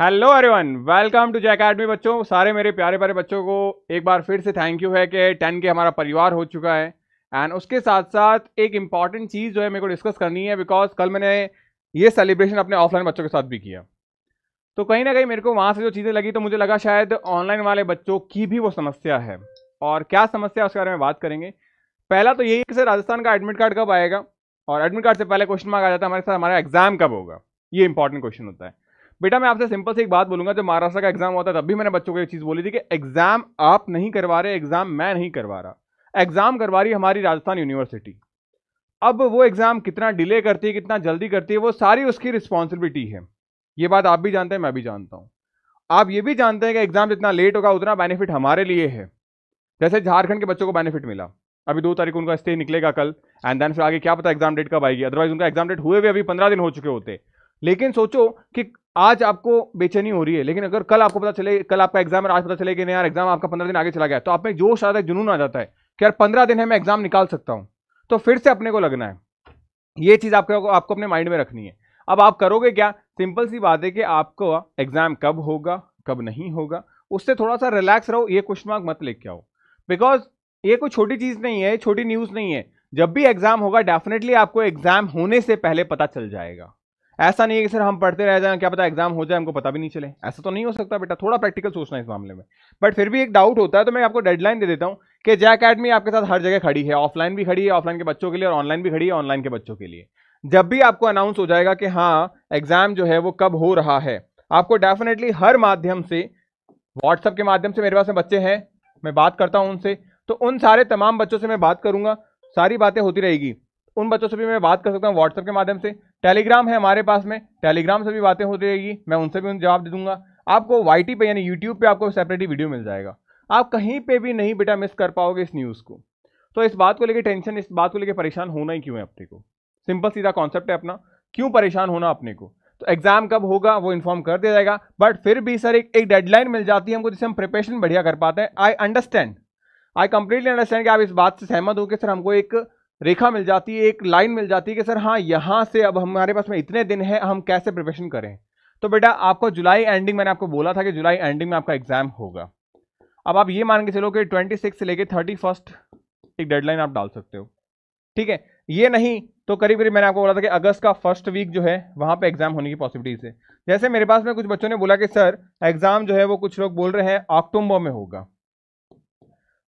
hello everyone welcome to Jai academy बच्चों सारे मेरे प्यारे प्यारे बच्चों को एक बार फिर से थैंक यू है कि टेन के हमारा परिवार हो चुका है एंड उसके साथ साथ एक इम्पॉर्टेंट चीज़ जो है मेरे को डिस्कस करनी है बिकॉज कल मैंने ये सेलिब्रेशन अपने ऑफलाइन बच्चों के साथ भी किया तो कहीं ना कहीं मेरे को वहाँ से जो चीज़ें लगी तो मुझे लगा शायद ऑनलाइन वाले बच्चों की भी वो समस्या है और क्या समस्या उसके बारे में बात करेंगे पहला तो यही कि सर राजस्थान का एडमिट कार्ड कब आएगा और एडमिट कार्ड से पहले क्वेश्चन मार्क आ जाता है हमारे साथ हमारा एग्ज़ाम कब होगा ये इंपॉर्टेंट क्वेश्चन होता है बेटा मैं आपसे सिंपल से एक बात बोलूंगा जब महाराष्ट्र का एग्जाम होता है तब भी मैंने बच्चों को एक चीज़ बोली थी कि एग्जाम आप नहीं करवा रहे एग्जाम मैं नहीं करवा रहा एग्जाम करवा रही हमारी राजस्थान यूनिवर्सिटी अब वो एग्जाम कितना डिले करती है कितना जल्दी करती है वो सारी उसकी रिस्पॉन्सिबिलिटी है ये बात आप भी जानते हैं मैं भी जानता हूँ आप ये भी जानते हैं कि एग्जाम जितना लेट होगा उतना बेनिफिट हमारे लिए है जैसे झारखंड के बच्चों को बेनिफिट मिला अभी दो तारीख उनका स्टे निकलेगा कल एंड देन फिर आगे क्या पता एग्जाम डेट कब आएगी अदरवाइज उनका एग्जाम डेट हुए हुए अभी पंद्रह दिन हो चुके होते लेकिन सोचो कि आज आपको बेचैनी हो रही है लेकिन अगर कल आपको पता चले कल आपका एग्जाम आज पता चले कि नहीं यार एग्जाम आपका पंद्रह दिन आगे चला गया तो आप में जोश आता है जुनून आ जाता है कि यार पंद्रह दिन है मैं एग्जाम निकाल सकता हूँ तो फिर से अपने को लगना है ये चीज़ आपको आपको अपने माइंड में रखनी है अब आप करोगे क्या सिंपल सी बात है कि आपको एग्जाम कब होगा कब नहीं होगा उससे थोड़ा सा रिलैक्स रहो ये क्वेश्चन मार्क मत लेके आओ बिकॉज ये कोई छोटी चीज़ नहीं है छोटी न्यूज़ नहीं है जब भी एग्जाम होगा डेफिनेटली आपको एग्जाम होने से पहले पता चल जाएगा ऐसा नहीं है कि सर हम पढ़ते रह जाएं क्या पता एग्जाम हो जाए हमको पता भी नहीं चले ऐसा तो नहीं हो सकता बेटा थोड़ा प्रैक्टिकल सोचना इस मामले में बट फिर भी एक डाउट होता है तो मैं आपको डेडलाइन दे देता हूँ कि जय अकेडमी आपके साथ हर जगह खड़ी है ऑफलाइन भी खड़ी है ऑफलाइन के बच्चों के लिए और ऑनलाइन भी खड़ी है ऑनलाइन के बच्चों के लिए जब भी आपको अनाउंस हो जाएगा कि हाँ एग्जाम जो है वो कब हो रहा है आपको डेफिनेटली हर माध्यम से व्हाट्सअप के माध्यम से मेरे पास में बच्चे हैं मैं बात करता हूँ उनसे तो उन सारे तमाम बच्चों से मैं बात करूंगा सारी बातें होती रहेगी उन बच्चों से भी मैं बात कर सकता हूँ व्हाट्सएप के माध्यम से टेलीग्राम है हमारे पास में टेलीग्राम से भी बातें होती रहेगी मैं उनसे भी उन जवाब दे दूंगा आपको वाई पे यानी यूट्यूब पे आपको सेपरेटली वीडियो मिल जाएगा आप कहीं पे भी नहीं बेटा मिस कर पाओगे इस न्यूज़ को तो इस बात को लेकर टेंशन इस बात को लेकर परेशान होना ही क्यों है अपने को सिंपल सीधा कॉन्सेप्ट है अपना क्यों परेशान होना अपने को तो एग्जाम कब होगा वो इन्फॉर्म कर दिया जाएगा बट फिर भी सर एक एक डेडलाइन मिल जाती है हमको जिससे हम प्रिपरेशन बढ़िया कर पाते हैं I understand I completely understand कि आप इस बात से सहमत हो कि सर हमको एक रेखा मिल जाती है एक लाइन मिल जाती है कि सर हाँ यहाँ से अब हमारे पास में इतने दिन है हम कैसे प्रिपरेशन करें तो बेटा आपको जुलाई एंडिंग मैंने आपको बोला था कि जुलाई एंडिंग में आपका एग्जाम होगा अब आप ये मान के चलो कि ट्वेंटी सिक्स से लेकर थर्टी फर्स्ट एक डेडलाइन आप डाल सकते हो ठीक है ये नहीं तो करीब करीब मैंने आपको बोला था कि अगस्त का फर्स्ट वीक जो है वहाँ पर एग्जाम होने की पॉसिबिलिटीज़ है जैसे मेरे पास में कुछ बच्चों ने बोला कि सर एग्जाम जो है वो कुछ लोग बोल रहे हैं अक्टूबर में होगा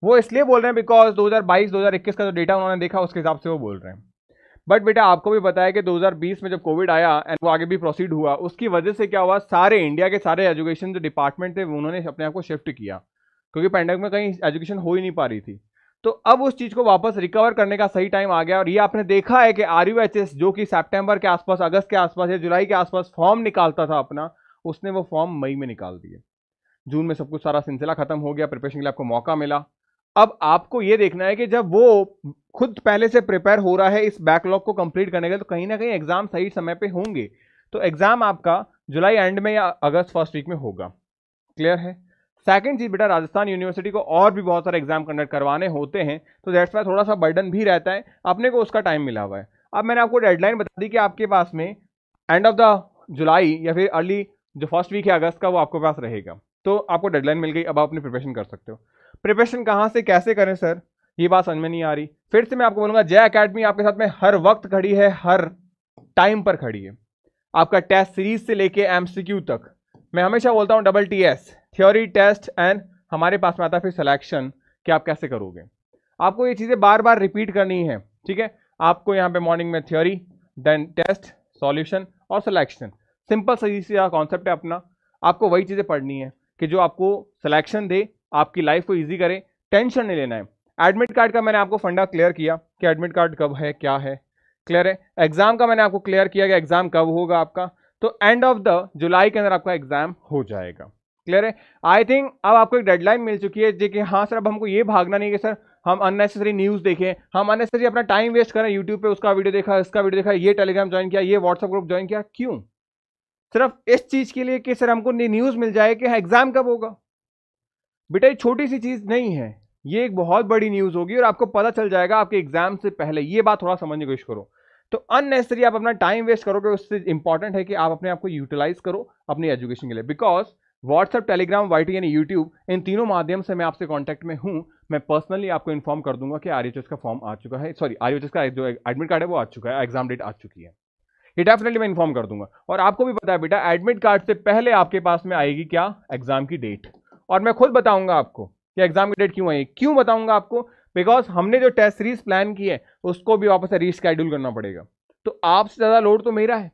वो इसलिए बोल रहे हैं बिकॉज 2022 2021 का जो डेटा उन्होंने देखा उसके हिसाब से वो बोल रहे हैं बट बेटा आपको भी बताया कि 2020 में जब कोविड आया एंड वो आगे भी प्रोसीड हुआ उसकी वजह से क्या हुआ सारे इंडिया के सारे एजुकेशन जो डिपार्टमेंट थे उन्होंने अपने आप को शिफ्ट किया क्योंकि पैंडमिक में कहीं एजुकेशन हो ही नहीं पा रही थी तो अब उस चीज़ को वापस रिकवर करने का सही टाइम आ गया और ये आपने देखा है कि आर जो कि सेप्टेम्बर के आसपास अगस्त के आसपास या जुलाई के आसपास फॉर्म निकालता था अपना उसने वो फॉर्म मई में निकाल दिए जून में सब कुछ सारा सिलसिला खत्म हो गया प्रिपरेशन के लिए आपको मौका मिला अब आपको ये देखना है कि जब वो खुद पहले से प्रिपेयर हो रहा है इस बैकलॉग को कंप्लीट करने के लिए तो कहीं ना कहीं एग्जाम सही समय पे होंगे तो एग्जाम आपका जुलाई एंड में या अगस्त फर्स्ट वीक में होगा क्लियर है सेकंड चीज बेटा राजस्थान यूनिवर्सिटी को और भी बहुत सारे एग्जाम कंडक्ट करवाने होते हैं तो दैट्स वाई थोड़ा सा बर्डन भी रहता है अपने को उसका टाइम मिला हुआ है अब मैंने आपको डेडलाइन बता दी कि आपके पास में एंड ऑफ द जुलाई या फिर अर्ली जो फर्स्ट वीक है अगस्त का वो आपके पास रहेगा तो आपको डेडलाइन मिल गई अब आप अपनी प्रिपरेशन कर सकते हो प्रिपरेशन कहाँ से कैसे करें सर ये बात समझ में नहीं आ रही फिर से मैं आपको बोलूँगा जय अकेडमी आपके साथ में हर वक्त खड़ी है हर टाइम पर खड़ी है आपका टेस्ट सीरीज से लेके एम तक मैं हमेशा बोलता हूँ double T S theory test and हमारे पास में आता है फिर सिलेक्शन कि आप कैसे करोगे आपको ये चीज़ें बार बार रिपीट करनी है ठीक है आपको यहाँ पे मॉर्निंग में थ्योरी देन टेस्ट सॉल्यूशन और सिलेक्शन सिंपल सही सी कॉन्सेप्ट है अपना आपको वही चीज़ें पढ़नी है कि जो आपको सिलेक्शन दे आपकी लाइफ को ईजी करें टेंशन नहीं लेना है एडमिट कार्ड का मैंने आपको फंडा क्लियर किया कि एडमिट कार्ड कब है क्या है क्लियर है एग्जाम का मैंने आपको क्लियर किया कि एग्जाम कब होगा आपका तो एंड ऑफ द जुलाई के अंदर आपका एग्जाम हो जाएगा क्लियर है आई थिंक अब आपको एक डेडलाइन मिल चुकी है जी कि हाँ सर अब हमको ये भागना नहीं है सर हम अननेसेसरी न्यूज़ देखें हम अननेसेसरी अपना टाइम वेस्ट करें यूट्यूब पे उसका वीडियो देखा इसका वीडियो देखा ये टेलीग्राम ज्वाइन किया ये व्हाट्सअप ग्रुप ज्वाइन किया क्यों सिर्फ इस चीज़ के लिए कि सर हमको न्यूज़ मिल जाए कि एग्जाम हाँ कब होगा बेटा ये छोटी सी चीज़ नहीं है ये एक बहुत बड़ी न्यूज़ होगी और आपको पता चल जाएगा आपके एग्जाम से पहले ये बात थोड़ा समझने की कोशिश करो तो अननेसेसरी आप अपना टाइम वेस्ट करोगे उससे इंपॉर्टेंट है कि आप अपने आप को यूटिलाइज करो अपनी एजुकेशन के लिए बिकॉज व्हाट्सएप टेलीग्राम वाई यानी यूट्यूब इन तीनों माध्यम से मैं आपसे कॉन्टैक्ट में हूँ मैं पर्सनली आपको इन्फॉर्म कर दूंगा कि आर e का फॉर्म आ चुका है सॉरी आर e का जो एडमिट कार्ड है वो आ चुका है एग्जाम डेट आ चुकी है ये डेफिनेटली मैं इन्फॉर्म कर दूंगा और आपको भी पता है बेटा एडमिट कार्ड से पहले आपके पास में आएगी क्या एग्जाम की डेट और मैं खुद बताऊंगा आपको कि एग्जाम की डेट क्यों आई क्यों बताऊंगा आपको बिकॉज हमने जो टेस्ट सीरीज प्लान की है उसको भी वापस से रीस्केड्यूल करना पड़ेगा तो आपसे ज़्यादा लोड तो मेरा है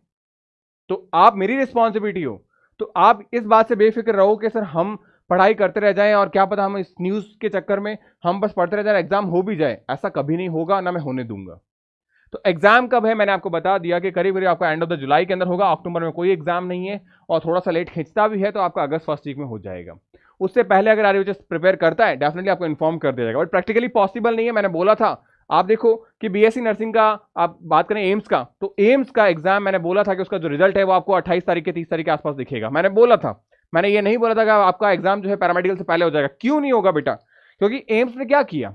तो आप मेरी रिस्पॉन्सिबिलिटी हो तो आप इस बात से बेफिक्र रहो कि सर हम पढ़ाई करते रह जाएं और क्या पता हम इस न्यूज़ के चक्कर में हम बस पढ़ते रह जाएं एग्ज़ाम हो भी जाए ऐसा कभी नहीं होगा ना मैं होने दूंगा तो एग्ज़ाम कब है मैंने आपको बता दिया कि करीब करीब आपका एंड ऑफ द जुलाई के अंदर होगा अक्टूबर में कोई एग्ज़ाम नहीं है और थोड़ा सा लेट खींचता भी है तो आपका अगस्त फर्स्ट वीक में हो जाएगा उससे पहले अगर आर प्रिपेयर करता है डेफिनेटली आपको इन्फॉर्म कर दिया जाएगा बट प्रैक्टिकली पॉसिबल नहीं है मैंने बोला था आप देखो कि बीएससी नर्सिंग e का आप बात करें एम्स का तो एम्स का एग्जाम मैंने बोला था कि उसका जो रिजल्ट है वो आपको 28 तारीख के 30 तारीख के आसपास दिखेगा मैंने बोला था मैंने ये नहीं बोला था कि आपका एग्जाम जो है पैरामेडिकल से पहले हो जाएगा क्यों नहीं होगा बेटा क्योंकि एम्स ने क्या किया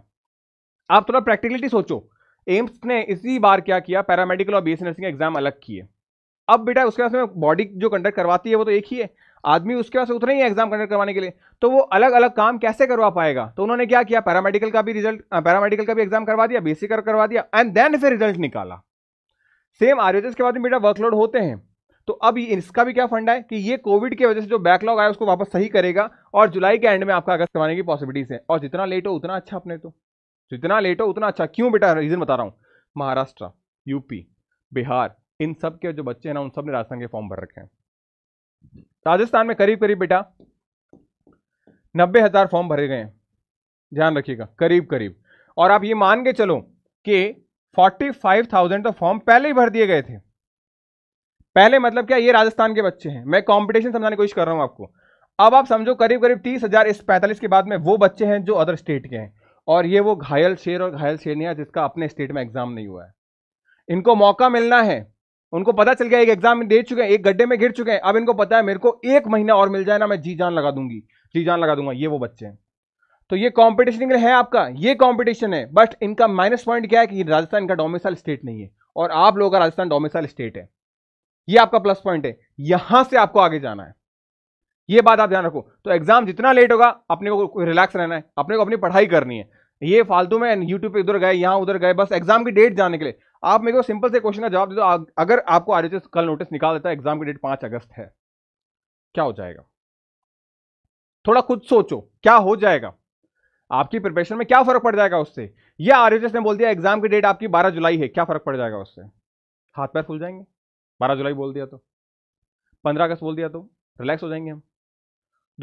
आप थोड़ा प्रैक्टिकलिटी सोचो एम्स ने इसी बार क्या किया पैरामेडिकल और बीएससी नर्सिंग एग्जाम अलग किए अब बेटा उसके बाद बॉडी जो कंडक्ट करवाती है वो तो एक ही है आदमी उसके पास उतना ही एग्जाम कंडक्ट करवाने के लिए तो वो अलग अलग काम कैसे करवा पाएगा तो उन्होंने क्या किया पैरामेडिकल का भी रिजल्ट पैरामेडिकल का भी एग्जाम करवा दिया बीसी का करवा दिया एंड देन फिर रिजल्ट निकाला सेम आर के बाद बेटा वर्कलोड होते हैं तो अब इसका भी क्या फंड है कि ये कोविड की वजह से जो बैकलॉग आया उसको वापस सही करेगा और जुलाई के एंड में आपका अगस्त करवाने की पॉसिबिलिटीज है और जितना लेट हो उतना अच्छा अपने तो जितना लेट हो उतना अच्छा क्यों बेटा रीजन बता रहा हूँ महाराष्ट्र यूपी बिहार इन सब के जो बच्चे हैं ना उन सब ने राजस्थान के फॉर्म भर रखे हैं राजस्थान में करीब करीब बेटा नब्बे हज़ार फॉर्म भरे गए हैं ध्यान रखिएगा करीब करीब और आप ये मान के चलो कि फोर्टी फाइव थाउजेंड तो फॉर्म पहले ही भर दिए गए थे पहले मतलब क्या ये राजस्थान के बच्चे हैं मैं कंपटीशन समझाने की कोशिश कर रहा हूं आपको अब आप समझो करीब करीब तीस हज़ार इस पैंतालीस के बाद में वो बच्चे हैं जो अदर स्टेट के हैं और ये वो घायल शेर और घायल शेरनिया जिसका अपने स्टेट में एग्जाम नहीं हुआ है इनको मौका मिलना है उनको पता चल गया एक एग्जाम दे चुके हैं एक गड्ढे में गिर चुके हैं अब इनको पता है मेरे को एक महीना और मिल जाए ना मैं जी जान लगा दूंगी जी जान लगा दूंगा ये वो बच्चे हैं तो ये कॉम्पिटिशन है आपका ये कॉम्पिटिशन है बट इनका माइनस पॉइंट क्या है कि राजस्थान का डोमिसाइल स्टेट नहीं है और आप लोगों का राजस्थान डोमिसाइल स्टेट है ये आपका प्लस पॉइंट है यहां से आपको आगे जाना है ये बात आप ध्यान रखो तो एग्जाम जितना लेट होगा अपने को रिलैक्स रहना है अपने को अपनी पढ़ाई करनी है ये फालतू में यूट्यूब पे इधर गए यहां उधर गए बस एग्जाम की डेट जाने के लिए आप मेरे को सिंपल से क्वेश्चन का जवाब दे दो अगर आपको आर कल नोटिस निकाल देता है एग्जाम की डेट पांच अगस्त है क्या हो जाएगा थोड़ा खुद सोचो क्या हो जाएगा आपकी प्रिपरेशन में क्या फर्क पड़ जाएगा उससे यह आर ने बोल दिया एग्जाम की डेट आपकी बारह जुलाई है क्या फर्क पड़ जाएगा उससे हाथ पैर फूल जाएंगे बारह जुलाई बोल दिया तो पंद्रह अगस्त बोल दिया तो रिलैक्स हो जाएंगे हम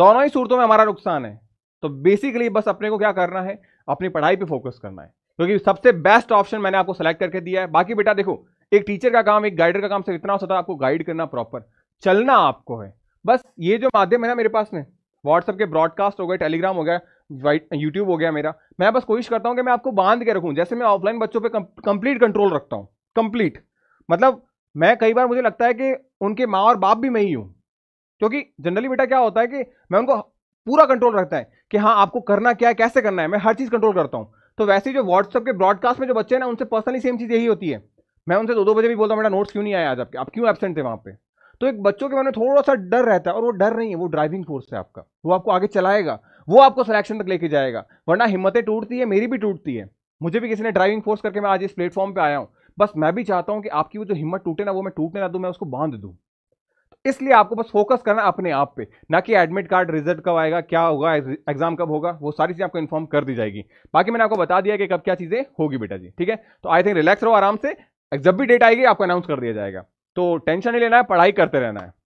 दोनों ही सूरतों में हमारा नुकसान है तो बेसिकली बस अपने को क्या करना है अपनी पढ़ाई पे फोकस करना है क्योंकि तो सबसे बेस्ट ऑप्शन मैंने आपको सेलेक्ट करके दिया है बाकी बेटा देखो एक टीचर का काम एक गाइडर का काम सिर्फ इतना हो सकता है आपको गाइड करना प्रॉपर चलना आपको है बस ये जो माध्यम है ना मेरे पास में व्हाट्सअप के ब्रॉडकास्ट हो गए टेलीग्राम हो गया यूट्यूब हो गया मेरा मैं बस कोशिश करता हूँ कि मैं आपको बांध के रखूँ जैसे मैं ऑफलाइन बच्चों पर कंप्लीट कंट्रोल रखता हूँ कंप्लीट मतलब मैं कई बार मुझे लगता है कि उनके माँ और बाप भी मैं ही हूँ क्योंकि जनरली बेटा क्या होता है कि मैं उनको पूरा कंट्रोल रखता है कि हाँ आपको करना क्या है कैसे करना है मैं हर चीज़ कंट्रोल करता हूँ तो वैसे जो व्हाट्सअप के ब्रॉडकास्ट में जो बच्चे हैं ना उनसे पर्सनली सेम चीज़ यही होती है मैं उनसे दो दो बजे भी बोलता हूँ मेरा नोट्स क्यों नहीं आया आज आपके आप क्यों एबसेंट थे वहाँ पे तो एक बच्चों के मन में थोड़ा सा डर रहता है और वो डर नहीं है वो ड्राइविंग फोर्स है आपका वो आपको आगे चलाएगा वो आपको सिलेक्शन तक लेके जाएगा वरना हिम्मतें टूटती है मेरी भी टूटती है मुझे भी किसी ने ड्राइविंग फोर्स करके मैं आज इस प्लेटफॉर्म पर आया हूँ बस मैं भी चाहता हूँ कि आपकी वो जो हिम्मत टूटे ना वो मैं टूटने ना दूँ मैं उसको बांध दूँ इसलिए आपको बस फोकस करना अपने आप पे ना कि एडमिट कार्ड रिजल्ट कब आएगा क्या होगा एग्जाम कब होगा वो सारी चीज़ आपको इन्फॉर्म कर दी जाएगी बाकी मैंने आपको बता दिया कि कब क्या चीज़ें होगी बेटा जी ठीक है तो आई थिंक रिलैक्स रहो आराम से जब भी डेट आएगी आपको अनाउंस कर दिया जाएगा तो टेंशन नहीं लेना है पढ़ाई करते रहना है